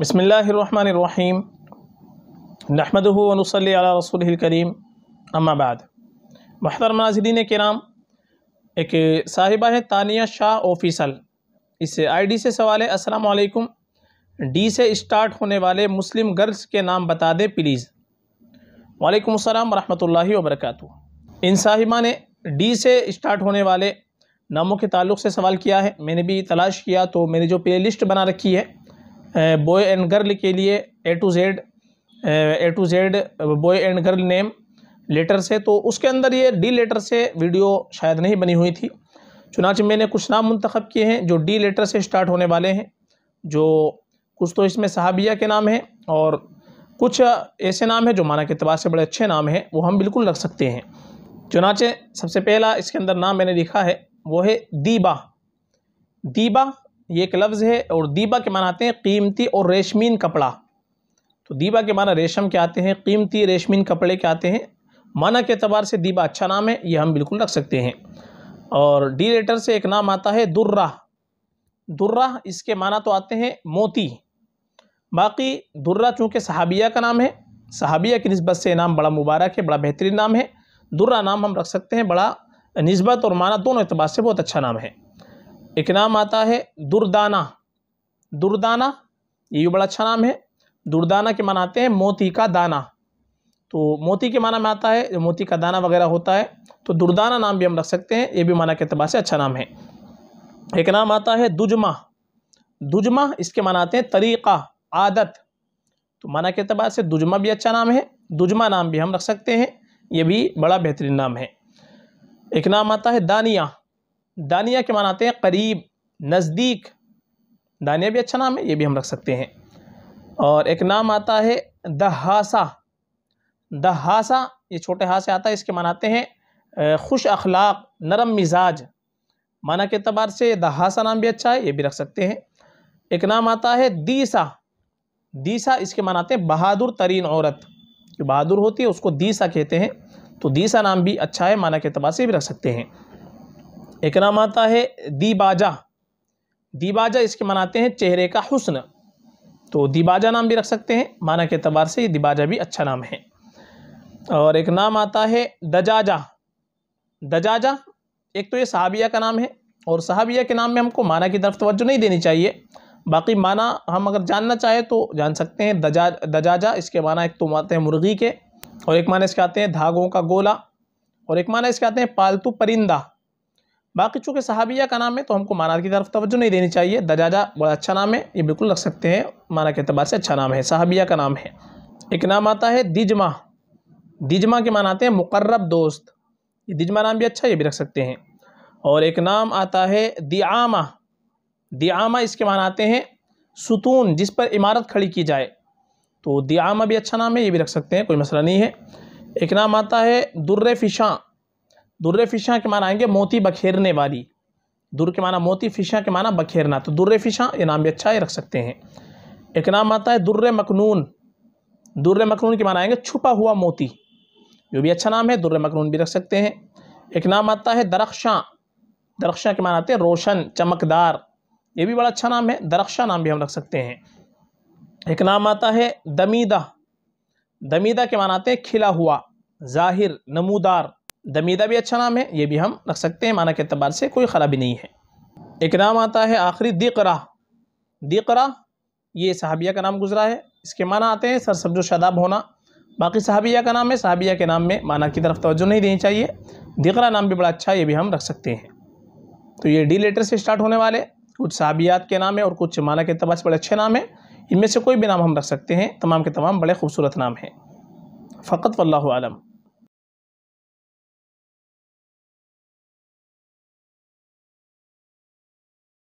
बसमीम रसूल करीम अम्माबाद महतर के नाम एक साहिबा है तानिया शाह ऑफिसल इस आईडी से सवाल है अस्सलाम वालेकुम डी से स्टार्ट होने वाले मुस्लिम गर्ल्स के नाम बता दें प्लीज़ वालेकुम अस्सलाम रहमतुल्लाहि व इन साहिबा ने डी से स्टार्ट होने वाले नामों के ताल्लुक से सवाल किया है मैंने भी तलाश किया तो मैंने जो प्ले लिस्ट बना रखी है बॉय एंड गर्ल के लिए A to Z A to Z boy and girl name letter से तो उसके अंदर ये डी लेटर से वीडियो शायद नहीं बनी हुई थी चुनाच मैंने कुछ नाम मंतखब किए हैं जो डी लेटर से स्टार्ट होने वाले हैं जो कुछ तो इसमें सहाबिया के नाम हैं और कुछ ऐसे नाम हैं जो माना के अतबार से बड़े अच्छे नाम हैं वो हम बिल्कुल रख सकते हैं चुनाचे सबसे पहला इसके अंदर नाम मैंने लिखा है वो है दीबा दीबा ये एक लफ्ज़ है और दीबा के माना आते हैं कीमती और रेशमीन कपड़ा तो दीबा के माना रेशम के आते हैं कीमती रेशमीन कपड़े के आते हैं माना के अतबार से दीबा अच्छा नाम है ये हम बिल्कुल रख सकते हैं और डी लेटर से एक नाम आता है दुर्रा दुर्रा इसके माना तो आते हैं मोती बाकी दुर्रा चूँकि सहाबिया का नाम है सहाबिया की नस्बत से नाम बड़ा मुबारक है बड़ा बेहतरीन नाम है दुर्रा नाम हम रख सकते हैं बड़ा नस्बत और माना दोनों अतबार से बहुत अच्छा नाम है एक नाम आता है दुर्दाना दुर्दाना ये भी बड़ा अच्छा नाम है दुर्दाना के मनाते हैं मोती का दाना तो मोती के माना में आता है मोती का दाना वगैरह होता है तो दुर्दाना नाम भी हम रख सकते हैं ये भी माना के अतबार से अच्छा नाम है एक नाम आता है दुजमा दुजमा इसके मनाते हैं तरीक़ा आदत तो माना के अतबार से दुजमा भी अच्छा नाम है दुजमा नाम भी हम रख सकते हैं ये भी बड़ा बेहतरीन नाम है एक नाम आता है दानिया दानिया के मनाते हैं करीब नज़दीक दानिया भी अच्छा नाम है ये भी हम रख सकते हैं और एक नाम आता है दहासा दहासा ये छोटे हाथ से आता है इसके मनाते हैं खुश अखलाक नरम मिजाज माना के अतबार से दहासा नाम भी अच्छा है ये भी रख सकते हैं एक नाम आता है दीसा दीसा इसके मनाते हैं बहादुर तरीन औरत जो बहादुर होती है उसको दीसा कहते हैं तो दीसा नाम भी अच्छा है माना के अतबार से भी रख सकते हैं एक नाम आता है दीबाजा दीबाजा इसके मनाते हैं चेहरे का हुसन तो दीबाजा नाम भी रख सकते हैं माना के अतबार से ये दीबाजा भी अच्छा नाम है और एक नाम आता है दजाजा दजाजा एक तो ये सहाबिया का नाम है और सहाबिया के नाम में हमको माना की तरफ तोज्जो नहीं देनी चाहिए बाकी माना हम अगर जानना चाहें तो जान सकते हैं दजा दजाजा इसके माना एक तो आते हैं मुर्गी के और एक माना इसके आते हैं धागों का गोला और एक माना इसके आते हैं पालतू परिंदा बाकी चूँकि सहाबिया का नाम है तो हमको माना की तरफ तवज्जो नहीं देनी चाहिए दजाजा बड़ा अच्छा नाम है ये बिल्कुल रख सकते हैं माना के अतबार से अच्छा नाम है सहाबिया का नाम है एक नाम आता है दिजमा दिजमा के माना आते हैं मुकर्रब दोस्त ये दिजमा नाम भी अच्छा ये भी रख सकते हैं और एक नाम आता है दियामा दियामा इसके माना आते हैं सुतून जिस पर इमारत खड़ी की जाए तो दियामा भी अच्छा नाम है ये भी रख सकते हैं कोई मसला नहीं है एक नाम आता है दुर्र फ़िशाँ दुर्र फिशा के माना आएंगे मोती बखेरने वाली दुर के माना मोती फिशा के माना बखेरना तो दुर्र फिशा ये नाम भी अच्छा ही रख सकते हैं एक नाम आता है दुर्र मखनून दुर्रे मखनून के माना आएंगे छुपा हुआ मोती जो भी अच्छा नाम है दुर्र मखनून भी रख सकते हैं एक नाम आता है दरख्शा दरख्शा के माना आते हैं रोशन चमकदार ये भी बड़ा अच्छा नाम है दरख्शा नाम भी हम रख सकते हैं एक नाम आता है दमीदा दमीदा के माना आते हैं खिला हुआ जाहिर नमूदार दमीदा भी अच्छा नाम है ये भी हम रख सकते हैं माना के अतबार से कोई ख़राबी नहीं है एक नाम आता है आखिरी दिकरा दिकरा ये सहाबिया का नाम गुजरा है इसके माना आते हैं सर सब्जो शादाब होना बाकी सहाबिया का नाम है सहाबिया के नाम में माना की तरफ तोज्जो नहीं देनी चाहिए दिकरा नाम भी बड़ा अच्छा है ये भी हम रख सकते हैं तो ये डी लेटर से स्टार्ट होने वाले कुछ सहाबियात के नाम है और कुछ माना के अतबार से बड़े अच्छे नाम हैं इनमें से कोई भी नाम हम रख सकते हैं तमाम के तमाम बड़े खूबसूरत नाम हैं फ़कत वल्लम